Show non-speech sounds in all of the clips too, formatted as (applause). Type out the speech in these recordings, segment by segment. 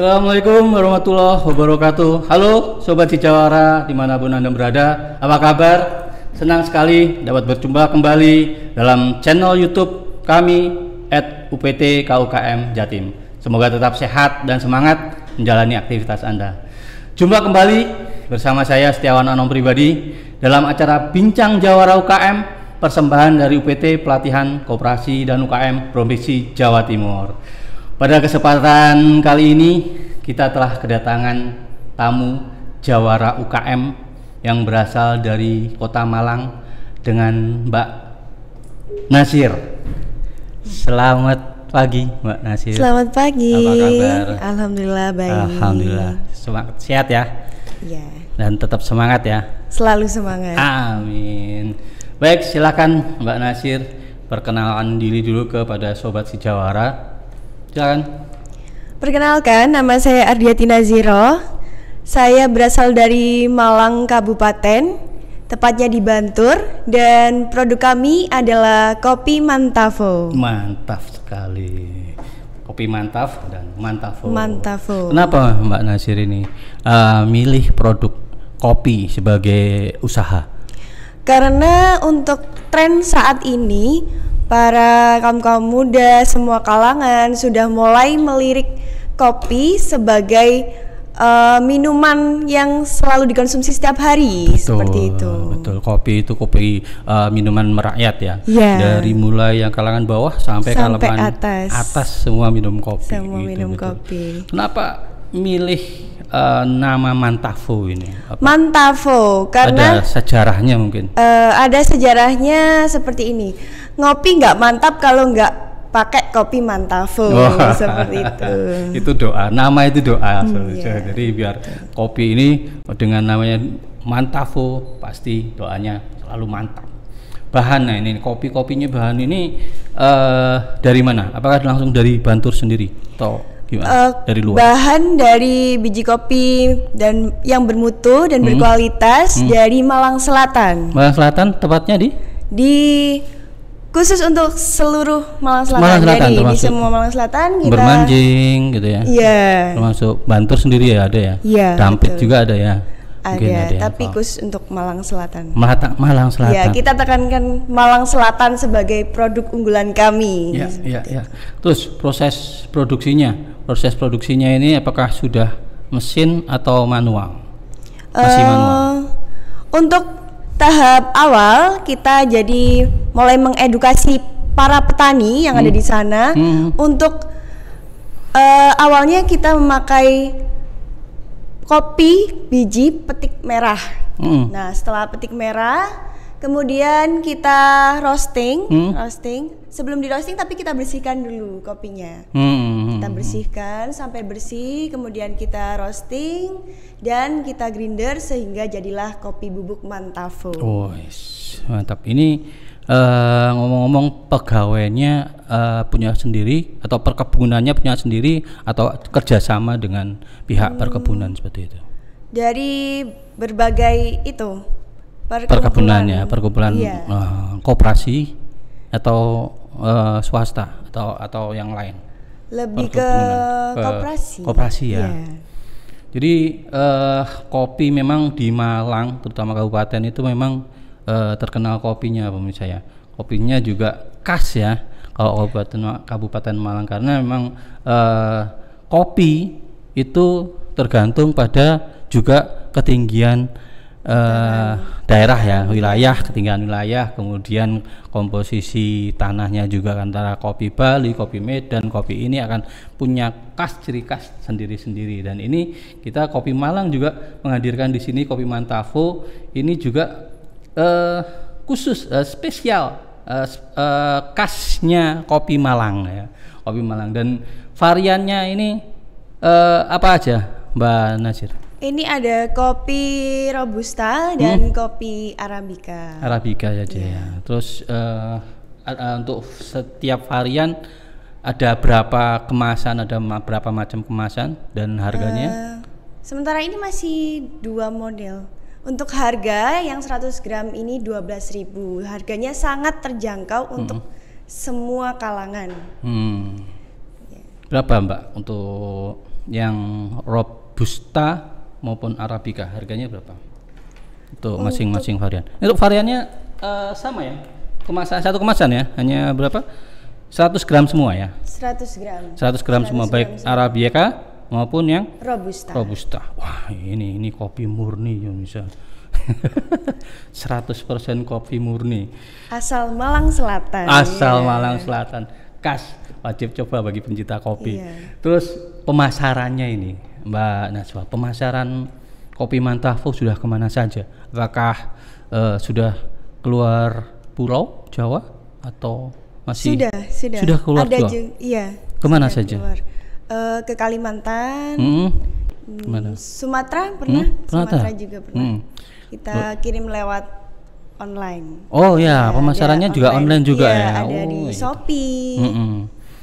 Assalamualaikum warahmatullahi wabarakatuh. Halo Sobat Hijawara dimanapun Anda berada, apa kabar? Senang sekali dapat berjumpa kembali dalam channel Youtube kami at UPT KUKM Jatim. Semoga tetap sehat dan semangat menjalani aktivitas Anda. Jumpa kembali bersama saya Setiawan Anom Pribadi dalam acara Bincang Jawara UKM persembahan dari UPT Pelatihan Koperasi dan UKM Provinsi Jawa Timur. Pada kesempatan kali ini kita telah kedatangan tamu jawara UKM yang berasal dari Kota Malang dengan Mbak Nasir. Selamat pagi Mbak Nasir. Selamat pagi. Apa kabar? Alhamdulillah baik. Alhamdulillah. Semangat sehat ya. Ya. Dan tetap semangat ya. Selalu semangat. Amin. Baik, silakan Mbak Nasir perkenalkan diri dulu kepada sobat si Jawara. Silakan. Perkenalkan, nama saya Ardiatina Ziro Saya berasal dari Malang Kabupaten, tepatnya di Bantur dan produk kami adalah kopi Mantavo. Mantap sekali. Kopi Mantav dan Mantavo. Mantavo. Kenapa Mbak Nasir ini uh, milih produk kopi sebagai usaha? Karena untuk tren saat ini para kaum-kaum muda semua kalangan sudah mulai melirik kopi sebagai uh, minuman yang selalu dikonsumsi setiap hari betul, seperti itu. Betul, kopi itu kopi uh, minuman merakyat ya. Yeah. Dari mulai yang kalangan bawah sampai, sampai kalangan atas. atas semua minum kopi. Semua gitu, minum betul. kopi. Kenapa milih uh, nama Mantavo ini? Apa? Mantavo karena ada sejarahnya mungkin. Uh, ada sejarahnya seperti ini. Ngopi nggak mantap kalau nggak pakai kopi mantavo oh. seperti itu. (laughs) itu doa, nama itu doa. Hmm, iya. yeah. Jadi biar kopi ini dengan namanya mantavo pasti doanya selalu mantap. Bahan nah ini kopi kopinya bahan ini uh, dari mana? Apakah langsung dari Bantur sendiri? Atau Gimana? Uh, dari luar. Bahan dari biji kopi dan yang bermutu dan hmm. berkualitas hmm. dari Malang Selatan. Malang Selatan tepatnya di di khusus untuk seluruh Malang Selatan. Malang Selatan Jadi di semua Malang Selatan kita bermanjing gitu ya. Iya. Yeah. Termasuk Bantur sendiri ya ada ya. Iya. Yeah, Dampit juga ada ya. Ada, ada ya, tapi ya, khusus untuk Malang Selatan. Malata, Malang iya, Selatan. Ya, kita tekankan Malang Selatan sebagai produk unggulan kami. Ya, ya, ya. Terus proses produksinya proses produksinya ini apakah sudah mesin atau manual? Masih eh, manual. Untuk tahap awal kita jadi mulai mengedukasi para petani yang hmm. ada di sana hmm. untuk uh, awalnya kita memakai kopi biji petik merah. Hmm. Nah, setelah petik merah Kemudian kita roasting, hmm? roasting. Sebelum di roasting tapi kita bersihkan dulu kopinya. Hmm. hmm, hmm kita hmm. bersihkan sampai bersih, kemudian kita roasting dan kita grinder sehingga jadilah kopi bubuk Mantavo. Oh, mantap. Ini uh, ngomong-ngomong pegawainya uh, punya sendiri atau perkebunannya punya sendiri atau kerjasama dengan pihak hmm. perkebunan seperti itu? Dari berbagai itu Perkumpulan, perkebunan ya, iya. uh, koperasi atau uh, swasta atau atau yang lain. Lebih ke, ke koperasi. Koperasi ya. Yeah. Jadi uh, kopi memang di Malang, terutama kabupaten itu memang uh, terkenal kopinya pemirsa ya. Kopinya juga khas ya kalau kabupaten kabupaten Malang karena memang uh, kopi itu tergantung pada juga ketinggian Eh, daerah ya wilayah ketinggian wilayah kemudian komposisi tanahnya juga antara kopi Bali kopi Medan kopi ini akan punya khas ciri khas sendiri-sendiri dan ini kita kopi Malang juga menghadirkan di sini kopi Mantavo ini juga uh, khusus uh, spesial uh, uh, khasnya kopi Malang ya kopi Malang dan variannya ini uh, apa aja Mbak Nasir? Ini ada kopi robusta dan hmm? kopi arabica. Arabica ya Yeah. Terus uh, uh, untuk setiap varian ada berapa kemasan, ada ma berapa macam kemasan dan harganya? Uh, sementara ini masih dua model. Untuk harga yang 100 gram ini 12.000. Harganya sangat terjangkau hmm. untuk semua kalangan. Hmm. Iya. Berapa, Mbak, untuk yang robusta maupun Arabica harganya berapa untuk masing-masing varian untuk variannya uh, sama ya kemasan satu kemasan ya hanya berapa 100 gram semua ya 100 gram 100 gram, 100 semua gram baik semua. Arabica maupun yang robusta robusta wah ini ini kopi murni yang bisa 100% kopi murni asal Malang Selatan asal yeah. Malang Selatan khas wajib coba bagi pencinta kopi yeah. terus pemasarannya ini Mbak Najwa, pemasaran kopi Mantafu sudah kemana saja? Apakah uh, sudah keluar pulau Jawa atau masih sudah sudah sudah keluar Ada Jawa? Iya. Kemana saja? Keluar. Uh, ke Kalimantan. Hmm. hmm Mana? Sumatera pernah? Hmm, pernah Sumatera juga pernah. Hmm. Kita kirim lewat online. Oh ya, ya pemasarannya juga online, juga ya. ya. Ada oh, di iya. Shopee. Gitu. Hmm, hmm.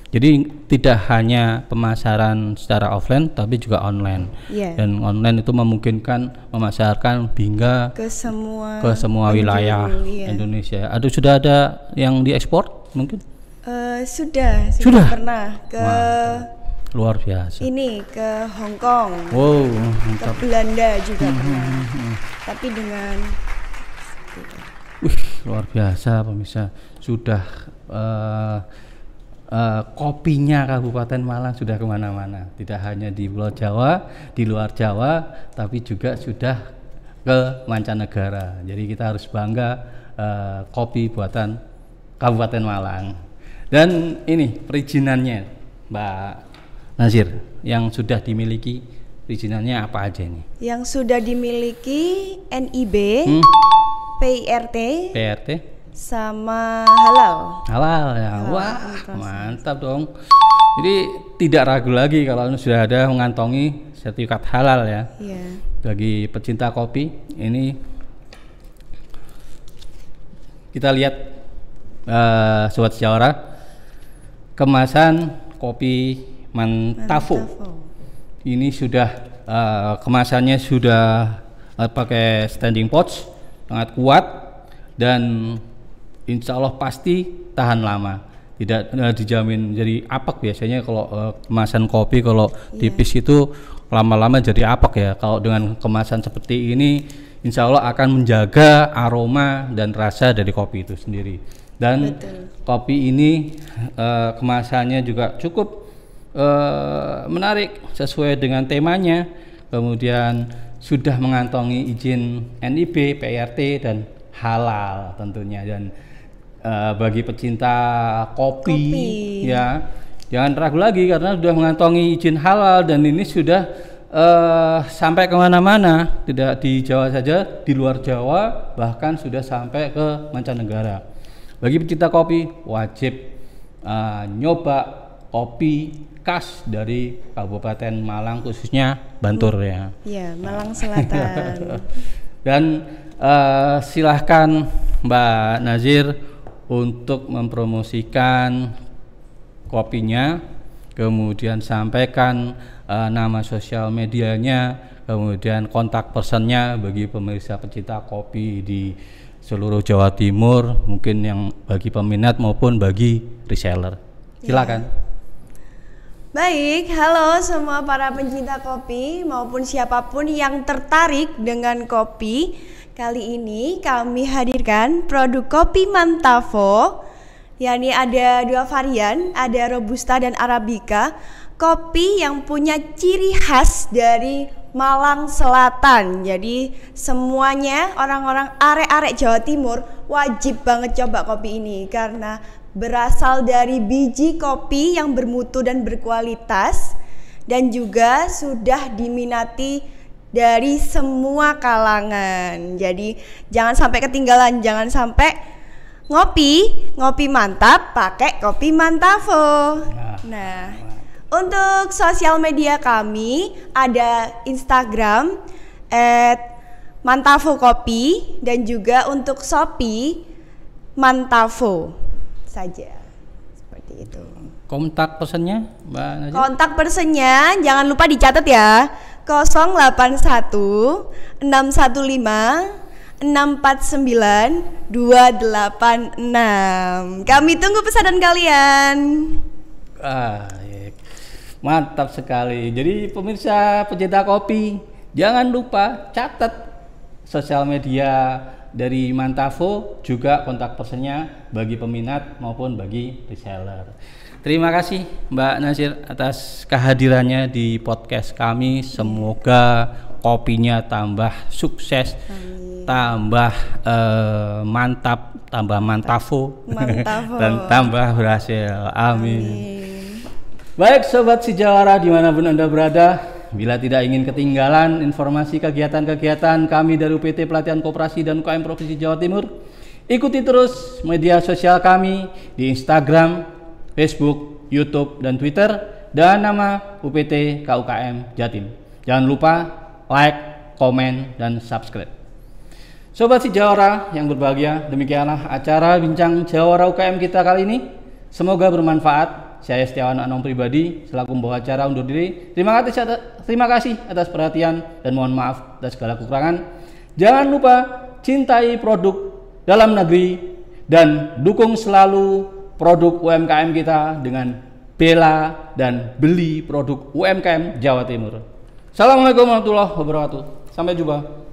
Jadi tidak hanya pemasaran secara offline tapi juga online. Yeah. Dan online itu memungkinkan memasarkan hingga ke semua ke semua wilayah yeah. Indonesia. Aduh sudah ada yang diekspor mungkin? Uh, sudah, sudah, sudah pernah ke Wah, luar biasa. Ini ke Hong Kong. Wow, mantap. Ke Belanda juga hmm, hmm, hmm, Tapi dengan Wih, luar biasa pemirsa. Sudah uh, uh, kopinya Kabupaten Malang sudah kemana-mana. Tidak hanya di Pulau Jawa, di luar Jawa, tapi juga sudah ke mancanegara. Jadi kita harus bangga uh, kopi buatan Kabupaten Malang. Dan ini perizinannya, Mbak Nazir, yang sudah dimiliki perizinannya apa aja ini? Yang sudah dimiliki NIB, hmm? PIRT, PRT, sama halal. Halal ya. Halal, Wah, mantap, mantap dong. Jadi tidak ragu lagi kalau anu sudah ada mengantongi sertifikat halal ya. Yeah. Bagi pecinta kopi ini kita lihat uh, sobat sejarah kemasan kopi Mantafo. Mantafo. Ini sudah uh, kemasannya sudah uh, pakai standing pouch sangat kuat dan insya Allah pasti tahan lama tidak uh, dijamin jadi apak biasanya kalau uh, kemasan kopi kalau yeah. tipis itu lama-lama jadi apak ya kalau dengan kemasan seperti ini insya Allah akan menjaga aroma dan rasa dari kopi itu sendiri dan Betul. kopi ini uh, kemasannya juga cukup uh, menarik sesuai dengan temanya kemudian sudah mengantongi izin NIB, PRT dan halal tentunya dan Eh, bagi pecinta kopi, kopi ya jangan ragu lagi karena sudah mengantongi izin halal dan ini sudah uh, sampai kemana-mana tidak di Jawa saja di luar Jawa bahkan sudah sampai ke mancanegara bagi pecinta kopi wajib uh, nyoba kopi khas dari Kabupaten Malang khususnya Bantur hmm. ya. Iya, Malang Selatan. (laughs) dan uh, silahkan Mbak Nazir untuk mempromosikan kopinya, kemudian sampaikan uh, nama sosial medianya, kemudian kontak personnya bagi pemirsa pecinta kopi di seluruh Jawa Timur, mungkin yang bagi peminat maupun bagi reseller. Ya. Silakan. Yeah. Baik, halo semua para pencinta kopi maupun siapapun yang tertarik dengan kopi. Kali ini kami hadirkan produk kopi Mantavo, yakni ada dua varian, ada Robusta dan Arabica. Kopi yang punya ciri khas dari Malang Selatan. Jadi semuanya orang-orang arek-arek Jawa Timur wajib banget coba kopi ini karena berasal dari biji kopi yang bermutu dan berkualitas dan juga sudah diminati dari semua kalangan. Jadi jangan sampai ketinggalan, jangan sampai ngopi, ngopi mantap pakai kopi mantavo Nah, nah untuk sosial media kami ada Instagram at mantavo Kopi dan juga untuk Shopee mantavo saja seperti itu. Kontak pesennya Mbak Najib? Kontak pesennya jangan lupa dicatat ya. 081 615 649 286. Kami tunggu pesanan kalian. Ah, ya. mantap sekali. Jadi pemirsa pecinta kopi, jangan lupa catat sosial media dari Mantavo juga kontak personnya bagi peminat maupun bagi reseller. Terima kasih Mbak Nasir atas kehadirannya di podcast kami. Semoga kopinya tambah sukses, Amin. tambah uh, mantap, tambah Mantavo mantavo. (laughs) dan tambah berhasil. Amin. Amin. Baik sobat sejarah dimanapun anda berada, Bila tidak ingin ketinggalan informasi kegiatan-kegiatan kami dari UPT Pelatihan Koperasi dan UKM Provinsi Jawa Timur, ikuti terus media sosial kami di Instagram, Facebook, YouTube, dan Twitter dan nama UPT KUKM Jatim. Jangan lupa like, komen, dan subscribe. Sobat si Jawara yang berbahagia, demikianlah acara Bincang Jawara UKM kita kali ini. Semoga bermanfaat saya Setiawan Anom pribadi selaku membawa acara undur diri. Terima kasih terima kasih atas perhatian dan mohon maaf atas segala kekurangan. Jangan lupa cintai produk dalam negeri dan dukung selalu produk UMKM kita dengan bela dan beli produk UMKM Jawa Timur. Assalamualaikum warahmatullahi wabarakatuh. Sampai jumpa.